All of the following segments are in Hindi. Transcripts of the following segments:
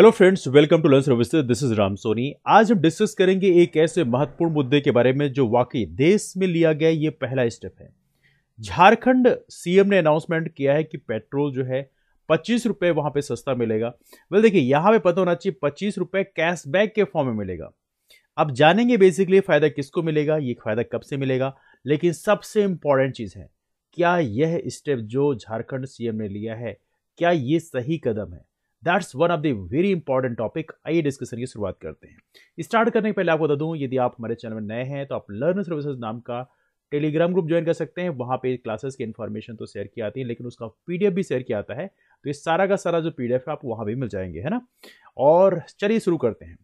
hello friends welcome to learn services this is Ram Soni आज हम डिस्कस करेंगे एक ऐसे महत्वपूर्ण मुद्दे के बारे में जो वाकई देश में लिया गया ये पहला स्टेप है झारखंड सीएम ने अनाउंसमेंट किया है कि पेट्रोल जो है पच्चीस रुपये वहाँ पे सस्ता मिलेगा वेल देखिए यहाँ पे पता होना चाहिए पच्चीस रुपये कैशबैक के फॉर्म में मिलेगा अब जानेंगे बेसिकली फ़ायदा किसको मिलेगा ये फ़ायदा कब से मिलेगा लेकिन सबसे इम्पॉर्टेंट चीज़ है क्या यह स्टेप जो झारखंड सीएम ने लिया है क्या ये सही कदम है that's one of the very important topic आइए डिस्कशन की शुरुआत करते हैं स्टार्ट करने के पहले आपको बता दूँ यदि आप हमारे चैनल में नए हैं तो आप लर्न सर्विसेज नाम का टेलीग्राम ग्रुप ज्वाइन कर सकते हैं वहाँ पे क्लासेस की इन्फॉर्मेशन तो शेयर की आती है लेकिन उसका पीडीएफ भी शेयर किया आता है तो ये सारा का सारा जो पीडीएफ है आप वहाँ भी मिल जाएंगे है ना और चलिए शुरू करते हैं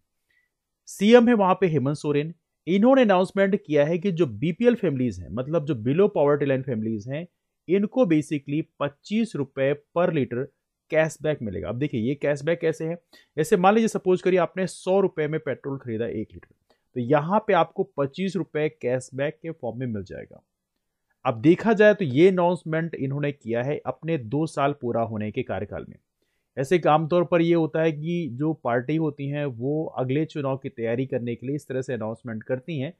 सीएम है वहाँ पे हेमंत सोरेन इन्होंने अनाउंसमेंट किया है कि जो बीपीएल फैमिलीज हैं मतलब जो बिलो पॉवर्टी लाइन फैमिलीज हैं इनको बेसिकली पच्चीस रुपये पर लीटर कैशबैक मिलेगा अब देखिए ये कैशबैक कैसे है जैसे मान लीजिए सपोज करिए आपने सौ रुपये में पेट्रोल खरीदा एक लीटर तो यहाँ पे आपको पच्चीस रुपये कैशबैक के फॉर्म में मिल जाएगा अब देखा जाए तो ये अनाउंसमेंट इन्होंने किया है अपने दो साल पूरा होने के कार्यकाल में ऐसे आमतौर पर ये होता है कि जो पार्टी होती हैं वो अगले चुनाव की तैयारी करने के लिए इस तरह से अनाउंसमेंट करती हैं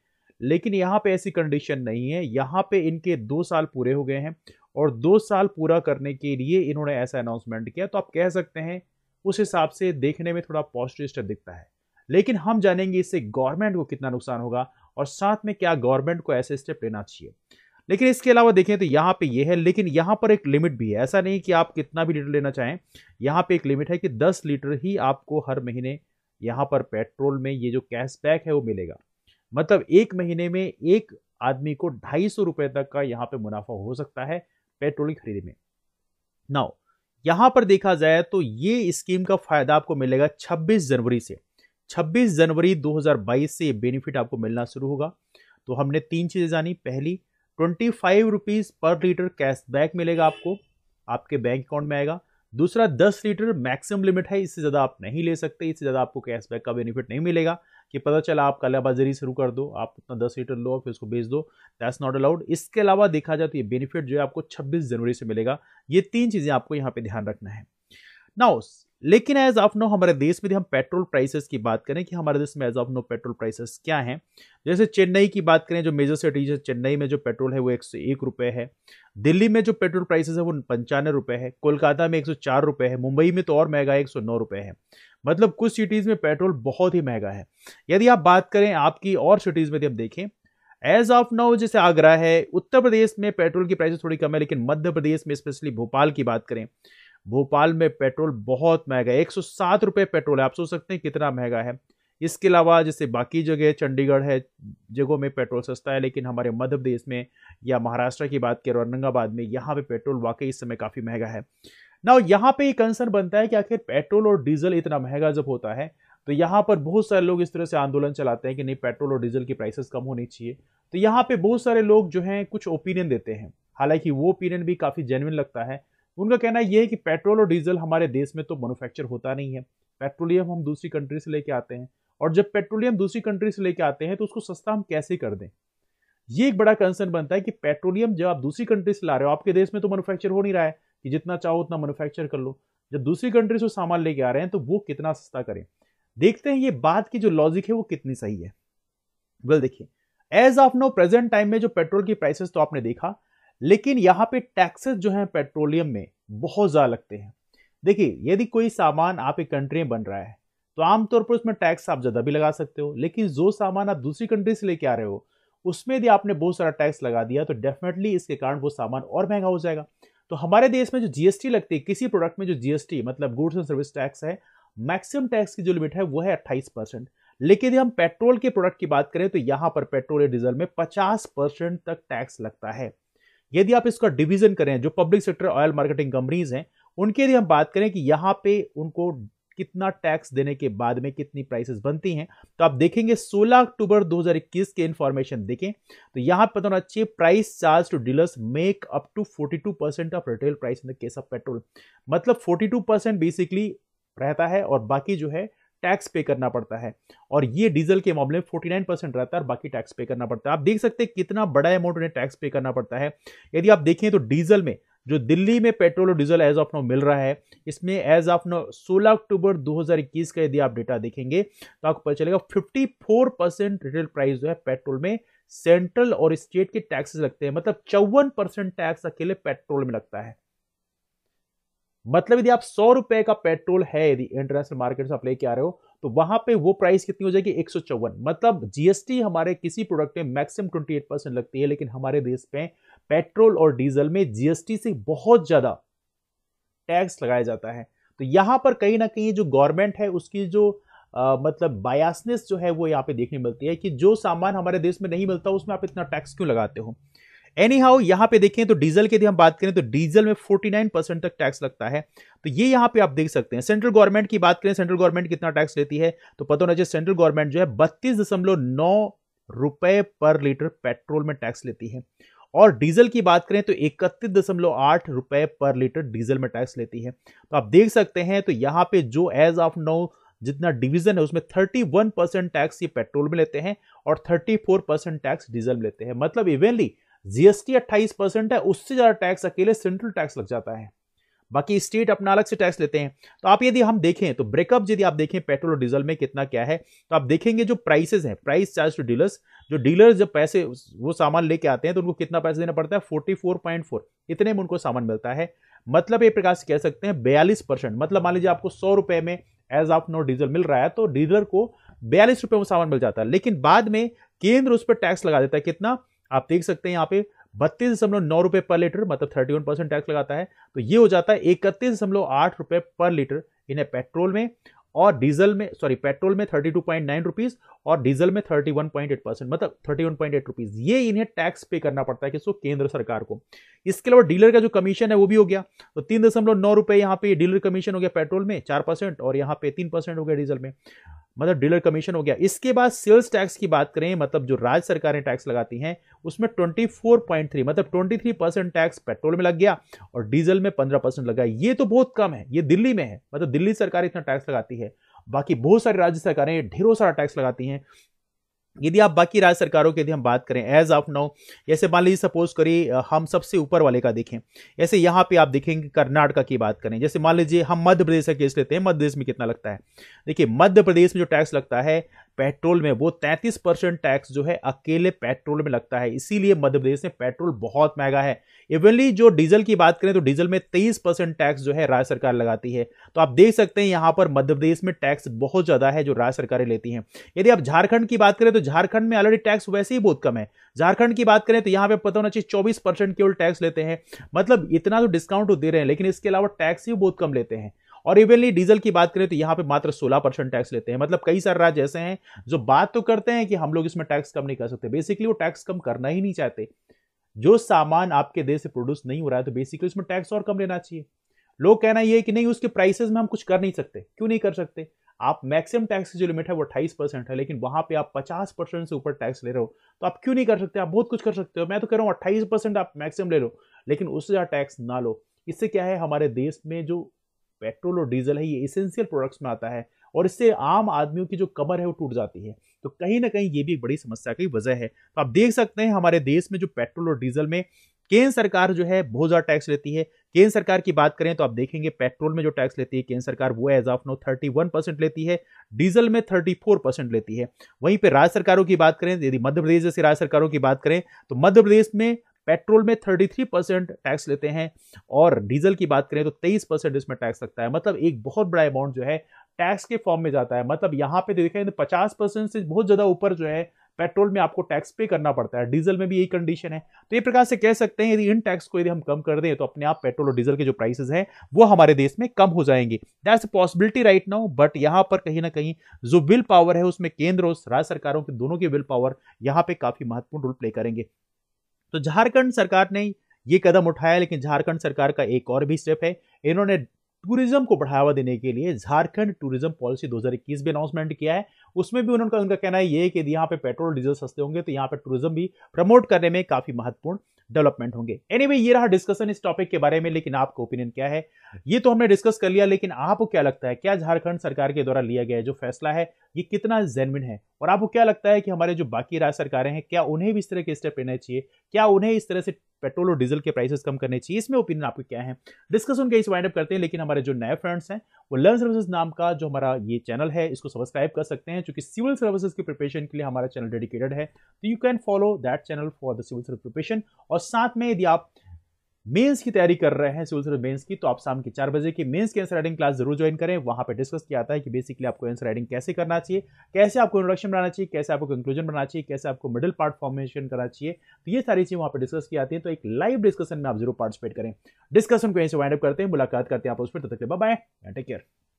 लेकिन यहाँ पे ऐसी कंडीशन नहीं है यहाँ पे इनके दो साल पूरे हो गए हैं और दो साल पूरा करने के लिए इन्होंने ऐसा अनाउंसमेंट किया तो आप कह सकते हैं उस हिसाब से देखने में थोड़ा पॉजिटिव स्टेप दिखता है लेकिन हम जानेंगे इससे गवर्नमेंट को कितना नुकसान होगा और साथ में क्या गवर्नमेंट को ऐसे स्टेप लेना चाहिए लेकिन इसके अलावा देखें तो यहाँ पे ये है लेकिन यहाँ पर एक लिमिट भी है ऐसा नहीं कि आप कितना भी लीटर लेना चाहें यहाँ पे एक लिमिट है कि 10 लीटर ही आपको हर महीने यहाँ पर पेट्रोल में ये जो कैशबैक है वो मिलेगा मतलब एक महीने में एक आदमी को ढाई सौ तक का यहाँ पे मुनाफा हो सकता है पेट्रोल की खरीद में नाउ यहां पर देखा जाए तो ये स्कीम का फायदा आपको मिलेगा 26 जनवरी से 26 जनवरी 2022 से ये बेनिफिट आपको मिलना शुरू होगा तो हमने तीन चीज़ें जानी पहली twenty five rupees per litre cashback मिलेगा आपको आपके बैंक अकाउंट में आएगा दूसरा दस लीटर मैक्सिमम लिमिट है इससे ज़्यादा आप नहीं ले सकते इससे ज़्यादा आपको कैशबैक का बेनिफिट नहीं मिलेगा कि पता चला आप कालाबाजारी शुरू कर दो आप उतना दस लीटर लो फिर उसको बेच दो दैट्स नॉट अलाउड इसके अलावा देखा जाए तो ये बेनिफिट जो है आपको छब्बीस जनवरी से मिलेगा ये तीन चीज़ें आपको यहाँ पर ध्यान रखना है नाउ लेकिन एज ऑफ नो हमारे देश में हम पेट्रोल प्राइसेस की बात करें कि हमारे देश में as of now petrol prices क्या हैं जैसे चेन्नई की बात करें जो मेजर सिटीज है चेन्नई में जो पेट्रोल है वो एक सौ एक रुपये है दिल्ली में जो पेट्रोल प्राइसेस है वो पंचानवे रुपये है कोलकाता में एक सौ चार रुपये है मुंबई में तो और महंगा है एक सौ नौ रुपये है मतलब कुछ सिटीज़ में पेट्रोल बहुत ही महंगा है यदि आप बात करें आपकी और सिटीज़ में यदि हम देखें एज ऑफ नाउ जैसे आगरा है उत्तर प्रदेश में पेट्रोल की प्राइसेस थोड़ी कम है लेकिन मध्य प्रदेश में स्पेशली भोपाल की बात करें भोपाल में पेट्रोल बहुत महंगा है एक सौ सात रुपये पेट्रोल है आप सोच सकते हैं कितना महंगा है इसके अलावा जैसे बाकी जगह चंडीगढ़ है जगहों में पेट्रोल सस्ता है लेकिन हमारे मध्य प्रदेश में या महाराष्ट्र की बात करें औरंगाबाद में यहाँ पे पेट्रोल वाकई इस समय काफ़ी महंगा है ना यहाँ पे ये कंसर्न बनता है कि आखिर पेट्रोल और डीजल इतना महंगा जब होता है तो यहाँ पर बहुत सारे लोग इस तरह से आंदोलन चलाते हैं कि नहीं पेट्रोल और डीजल की प्राइसेस कम होनी चाहिए तो यहाँ पे बहुत सारे लोग जो हैं कुछ ओपिनियन देते हैं हालांकि वो ओपिनियन भी काफ़ी जेनविन लगता है उनका कहना यह है कि पेट्रोल और डीजल हमारे देश में तो मैनुफैक्चर होता नहीं है पेट्रोलियम हम दूसरी कंट्री से लेके आते हैं और जब पेट्रोलियम दूसरी कंट्री से लेके आते हैं तो उसको सस्ता हम कैसे कर दें ये एक बड़ा कंसर्न बनता है कि पेट्रोलियम जब आप दूसरी कंट्री से ला रहे हो आपके देश में तो मैनुफैक्चर हो नहीं रहा है कि जितना चाहो उतना मैनुफैक्चर कर लो जब दूसरी कंट्री से सामान लेके आ रहे हैं तो वो कितना सस्ता करें देखते हैं ये बात की जो लॉजिक है वो कितनी सही है वेल देखिए as of now present time में जो पेट्रोल की प्राइसेस तो आपने देखा लेकिन यहाँ पे टैक्सेस जो हैं पेट्रोलियम में बहुत ज़्यादा लगते हैं देखिए यदि कोई सामान आप एक कंट्री में बन रहा है तो आमतौर पर उसमें टैक्स आप ज़्यादा भी लगा सकते हो लेकिन जो सामान आप दूसरी कंट्री से लेके आ रहे हो उसमें यदि आपने बहुत सारा टैक्स लगा दिया तो डेफिनेटली इसके कारण वो सामान और महंगा हो जाएगा तो हमारे देश में जो जीएसटी लगती है किसी प्रोडक्ट में जो जीएसटी मतलब गुड्स एंड सर्विस टैक्स है मैक्सिमम टैक्स की जो लिमिट है वो है अट्ठाईस परसेंट लेकिन यदि हम पेट्रोल के प्रोडक्ट की बात करें तो यहाँ पर पेट्रोल या डीजल में पचास परसेंट तक टैक्स लगता है यदि आप इसका डिवीजन करें जो public sector oil marketing companies हैं उनके यदि हम बात करें कि यहाँ पे उनको कितना टैक्स देने के बाद में कितनी प्राइसेस बनती हैं तो आप देखेंगे 16 अक्टूबर 2021 के इन्फॉर्मेशन देखें तो यहाँ पता तो होना चाहिए price charge to dealers make up to 42 percent of retail price in the case of petrol मतलब 42 परसेंट बेसिकली रहता है और बाकी जो है टैक्स पे करना पड़ता है और ये डीजल के मामले में फोर्टी नाइन परसेंट रहता है और बाकी टैक्स पे करना पड़ता है आप देख सकते हैं कितना बड़ा अमाउंट उन्हें टैक्स पे करना पड़ता है यदि आप देखें तो डीजल में जो दिल्ली में पेट्रोल और डीजल एज ऑफ नो मिल रहा है इसमें एज ऑफ नो 16 अक्टूबर 2021 का यदि आप डेटा देखेंगे तो आपको पता चलेगा 54 परसेंट रिटेल प्राइस जो है पेट्रोल में सेंट्रल और स्टेट के टैक्सेस लगते हैं मतलब चौवन परसेंट टैक्स अकेले पेट्रोल में लगता है मतलब यदि आप सौ रुपए का पेट्रोल है यदि इंटरनेशनल मार्केट से आप लेके आ रहे हो तो वहां पे वो प्राइस कितनी हो जाएगी एक मतलब जीएसटी हमारे किसी प्रोडक्ट में मैक्सिमम ट्वेंटी परसेंट लगती है लेकिन हमारे देश में पेट्रोल और डीजल में जीएसटी से बहुत ज्यादा टैक्स लगाया जाता है तो यहां पर कहीं ना कहीं जो गवर्नमेंट है उसकी जो आ, मतलब बायासनेस जो है वो यहाँ पे देखने मिलती है कि जो सामान हमारे देश में नहीं मिलता उसमें आप इतना टैक्स क्यों लगाते हो एनी हाउ यहां पर देखें तो डीजल की यदि हम बात करें तो डीजल में 49 परसेंट तक टैक्स लगता है तो ये यहां पे आप देख सकते हैं सेंट्रल गवर्नमेंट की बात करें सेंट्रल गवर्नमेंट कितना टैक्स लेती है तो पता होना चाहिए सेंट्रल गवर्नमेंट जो है बत्तीस दशमलव नौ रुपए पर लीटर पेट्रोल में टैक्स लेती है और डीजल की बात करें तो इकतीस दशमलव आठ रुपए पर लीटर डीजल में टैक्स लेती है तो आप देख सकते हैं तो यहाँ पे जो एज ऑफ नो जितना डिवीजन है उसमें 31 परसेंट टैक्स ये पेट्रोल में लेते हैं और 34 परसेंट टैक्स डीजल में लेते हैं मतलब इवेनली जीएसटी 28 परसेंट है उससे ज़्यादा टैक्स अकेले सेंट्रल टैक्स लग जाता है बाकी स्टेट अपना अलग से टैक्स लेते हैं तो आप यदि हम देखें तो ब्रेकअप यदि आप देखें पेट्रोल और डीजल में कितना क्या है तो आप देखेंगे जो प्राइसेस हैं प्राइस चार्ज टू डीलर्स जो डीलर्स जब पैसे वो सामान लेके आते हैं तो उनको कितना पैसा देना पड़ता है फोर्टी फोर पॉइंट फोर इतने में उनको सामान मिलता है मतलब एक प्रकार से कह सकते हैं बयालीस परसेंट मतलब मान लीजिए आपको सौ रुपए में एज ऑफ नो डीजल मिल रहा है तो डीलर को बयालीस रुपये में सामान मिल जाता है लेकिन बाद में केंद्र उस पर टैक्स लगा देता है कितना आप देख सकते हैं यहाँ पे बत्तीस दशमलव नौ रुपये पर लीटर मतलब थर्टी वन परसेंट टैक्स लगाता है तो ये हो जाता है इकतीस दशमलव आठ रुपये पर लीटर इन्हें पेट्रोल में और डीजल में सॉरी पेट्रोल में thirty two point nine rupees और डीजल में 31.8 परसेंट मतलब 31.8 रुपीज ये इन्हें टैक्स पे करना पड़ता है किसको केंद्र सरकार को इसके अलावा डीलर का जो कमीशन है वो भी हो गया तो तीन दशमलव नौ रुपए यहाँ पे डीलर कमीशन हो गया पेट्रोल में चार परसेंट और यहाँ पे तीन परसेंट हो गया डीजल में मतलब डीलर कमीशन हो गया इसके बाद सेल्स टैक्स की बात करें मतलब जो राज्य सरकारें टैक्स लगाती हैं उसमें 24.3 मतलब 23 परसेंट टैक्स पेट्रोल में लग गया और डीजल में 15 परसेंट लगा ये तो बहुत कम है ये दिल्ली में है मतलब दिल्ली सरकार इतना टैक्स लगाती है बाकी बहुत सारी राज्य सरकारें ढेरों सारा टैक्स लगाती हैं यदि आप बाकी राज्य सरकारों की यदि हम बात करें एज ऑफ नाउ जैसे मान लीजिए सपोज करिए हम सबसे ऊपर वाले का देखें ऐसे यहाँ पे आप देखेंगे कर्नाटका की बात करें जैसे मान लीजिए हम मध्य प्रदेश का केस लेते हैं मध्य प्रदेश में कितना लगता है देखिए मध्य प्रदेश में जो टैक्स लगता है पेट्रोल में वो 33 परसेंट टैक्स जो है अकेले पेट्रोल में लगता है इसीलिए मध्य प्रदेश में पेट्रोल बहुत महंगा है इवनली जो डीजल की बात करें तो डीजल में 23 परसेंट टैक्स जो है राज्य सरकार लगाती है तो आप देख सकते हैं यहाँ पर मध्य प्रदेश में टैक्स बहुत ज़्यादा है जो राज्य सरकारें लेती हैं यदि आप झारखंड की बात करें तो झारखंड में ऑलरेडी टैक्स वैसे ही बहुत कम है झारखंड की बात करें तो यहाँ पे पता होना चाहिए चौबीस केवल टैक्स लेते हैं मतलब इतना तो डिस्काउंट तो दे रहे हैं लेकिन इसके अलावा टैक्स ही बहुत कम लेते हैं और इवनली डीजल की बात करें तो यहाँ पे मात्र 16 परसेंट टैक्स लेते हैं मतलब कई सारे राज्य ऐसे हैं जो बात तो करते हैं कि हम लोग इसमें टैक्स कम नहीं कर सकते बेसिकली वो टैक्स कम करना ही नहीं चाहते जो सामान आपके देश से प्रोड्यूस नहीं हो रहा है तो बेसिकली उसमें टैक्स और कम लेना चाहिए लोग कहना यह है कि नहीं उसके प्राइसेस में हम कुछ कर नहीं सकते क्यों नहीं कर सकते आप मैक्सिमम टैक्स की जो लिमिट है वो अट्ठाईस परसेंट है लेकिन वहां पे आप पचास परसेंट से ऊपर टैक्स ले रहे हो तो आप क्यों नहीं कर सकते आप बहुत कुछ कर सकते हो मैं तो कह रहा हूँ अट्ठाईस परसेंट आप मैक्सिमम ले लो लेकिन उससे ज़्यादा टैक्स ना लो इससे क्या है हमारे देश में जो पेट्रोल और डीजल है ये इसेंशियल प्रोडक्ट्स में आता है और इससे आम आदमियों की जो कमर है वो टूट जाती है तो कहीं ना कहीं ये भी एक बड़ी समस्या की वजह है तो आप देख सकते हैं हमारे देश में जो पेट्रोल और डीजल में केंद्र सरकार जो है बहुत ज़्यादा टैक्स लेती है केंद्र सरकार की बात करें तो आप देखेंगे पेट्रोल में जो टैक्स लेती है केंद्र सरकार वो एज ऑफ नो 31 परसेंट लेती है डीजल में 34 परसेंट लेती है वहीं पे राज्य सरकारों की बात करें यदि मध्य प्रदेश जैसी राज्य सरकारों की बात करें तो मध्य प्रदेश में पेट्रोल में 33 परसेंट टैक्स लेते हैं और डीजल की बात करें तो 23 परसेंट इसमें टैक्स लगता है मतलब एक बहुत बड़ा अमाउंट जो है टैक्स के फॉर्म में जाता है मतलब यहाँ पे देखें पचास परसेंट से बहुत ज़्यादा ऊपर जो है पेट्रोल में आपको टैक्स पे करना पड़ता है डीजल में भी यही कंडीशन है तो ये प्रकार से कह सकते हैं यदि इन टैक्स को यदि हम कम कर दें तो अपने आप पेट्रोल और डीजल के जो प्राइसेस हैं वो हमारे देश में कम हो जाएंगे that's possibility right now but यहाँ पर कहीं ना कहीं जो विल पावर है उसमें केंद्र और राज्य सरकारों के दोनों की विल पावर यहाँ पे काफी महत्वपूर्ण रोल प्ले करेंगे तो झारखंड सरकार ने ये कदम उठाया लेकिन झारखंड सरकार का एक और भी स्टेप है इन्होंने टूरिज्म को बढ़ावा देने के लिए झारखंड टूरिज्म पॉलिसी 2021 भी अनाउंसमेंट किया है उसमें भी उनका उनका कहना है ये कि यहाँ पे पेट्रोल डीजल सस्ते होंगे तो यहाँ पे टूरिज्म भी प्रमोट करने में काफ़ी महत्वपूर्ण डेवलपमेंट होंगे एनी anyway, ये रहा डिस्कशन इस टॉपिक के बारे में लेकिन आपका ओपिनियन क्या है ये तो हमने डिस्कस कर लिया लेकिन आपको क्या लगता है क्या झारखंड सरकार के द्वारा लिया गया जो फैसला है ये कितना जेनविन है और आपको क्या लगता है कि हमारे जो बाकी राज्य सरकारें हैं क्या उन्हें भी इस तरह के स्टेप लेना चाहिए क्या उन्हें इस तरह से पेट्रोल और डीजल के प्राइसेस कम करने चाहिए इसमें ओपिनियन आपके क्या है डिस्कशन के इस वाइंड अप करते हैं लेकिन हमारे जो नए फ्रेंड्स हैं वो लर्न सर्विसेज नाम का जो हमारा ये चैनल है इसको सब्सक्राइब कर सकते हैं चूंकि सिविल सर्विसेज की प्रिपरेशन के लिए हमारा चैनल डेडिकेटेड है तो you can follow that channel for the civil service preparation और साथ में यदि आप मेंस की तैयारी कर रहे हैं सिविल सर्विस मेंस की तो आप शाम के चार बजे की मेंस की आंसर राइटिंग क्लास जरूर ज्वाइन करें वहां पे डिस्कस किया जाता है कि बेसिकली आपको आंसर राइटिंग कैसे करना चाहिए कैसे आपको इंट्रोडक्शन बनाना चाहिए कैसे आपको कंक्लूजन बनाना चाहिए कैसे आपको मिडिल पार्ट फॉर्मेशन करना चाहिए तो ये सारी चीज़ वहां पर डिस्कस की जाती है तो एक लाइव डिस्कशन में आप जरूर पार्टिसिपेट करें डिस्कशन को यहीं से वाइंड अप करते हैं मुलाकात करते हैं आप उस पर तो तक बाय टेक केयर